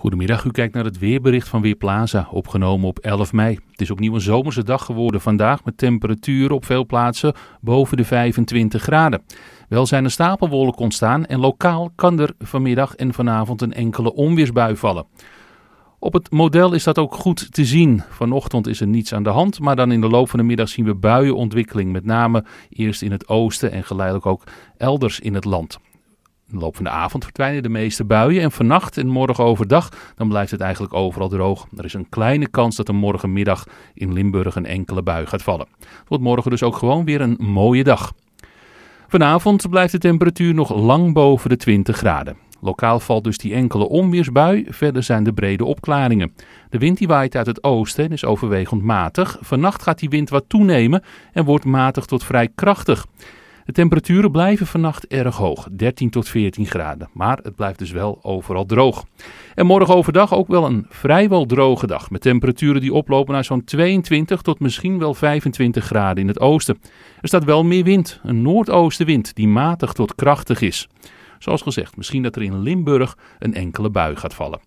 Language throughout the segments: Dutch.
Goedemiddag, u kijkt naar het weerbericht van Weerplaza, opgenomen op 11 mei. Het is opnieuw een zomerse dag geworden vandaag met temperaturen op veel plaatsen boven de 25 graden. Wel zijn er stapelwolken ontstaan en lokaal kan er vanmiddag en vanavond een enkele onweersbui vallen. Op het model is dat ook goed te zien. Vanochtend is er niets aan de hand, maar dan in de loop van de middag zien we buienontwikkeling, met name eerst in het oosten en geleidelijk ook elders in het land in de loop van de avond verdwijnen de meeste buien en vannacht en morgen overdag dan blijft het eigenlijk overal droog. Er is een kleine kans dat er morgenmiddag in Limburg een enkele bui gaat vallen. Het wordt morgen dus ook gewoon weer een mooie dag. Vanavond blijft de temperatuur nog lang boven de 20 graden. Lokaal valt dus die enkele onweersbui, verder zijn de brede opklaringen. De wind die waait uit het oosten en is overwegend matig. Vannacht gaat die wind wat toenemen en wordt matig tot vrij krachtig. De temperaturen blijven vannacht erg hoog, 13 tot 14 graden. Maar het blijft dus wel overal droog. En morgen overdag ook wel een vrijwel droge dag. Met temperaturen die oplopen naar zo'n 22 tot misschien wel 25 graden in het oosten. Er staat wel meer wind, een noordoostenwind die matig tot krachtig is. Zoals gezegd, misschien dat er in Limburg een enkele bui gaat vallen.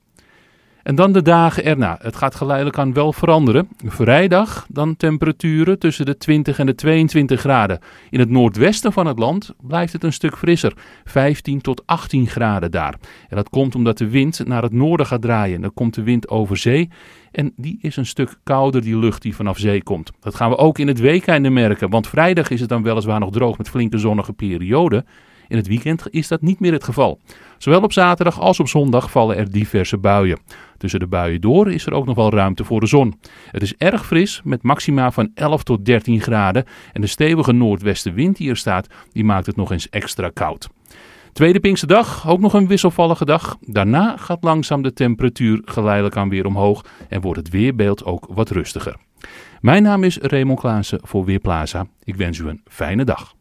En dan de dagen erna. Het gaat geleidelijk aan wel veranderen. Vrijdag dan temperaturen tussen de 20 en de 22 graden. In het noordwesten van het land blijft het een stuk frisser. 15 tot 18 graden daar. En dat komt omdat de wind naar het noorden gaat draaien. Dan komt de wind over zee. En die is een stuk kouder, die lucht die vanaf zee komt. Dat gaan we ook in het weekende merken. Want vrijdag is het dan weliswaar nog droog met flinke zonnige perioden. In het weekend is dat niet meer het geval. Zowel op zaterdag als op zondag vallen er diverse buien. Tussen de buien door is er ook nog wel ruimte voor de zon. Het is erg fris met maxima van 11 tot 13 graden en de stevige noordwestenwind die er staat, die maakt het nog eens extra koud. Tweede dag ook nog een wisselvallige dag. Daarna gaat langzaam de temperatuur geleidelijk aan weer omhoog en wordt het weerbeeld ook wat rustiger. Mijn naam is Raymond Klaassen voor Weerplaza. Ik wens u een fijne dag.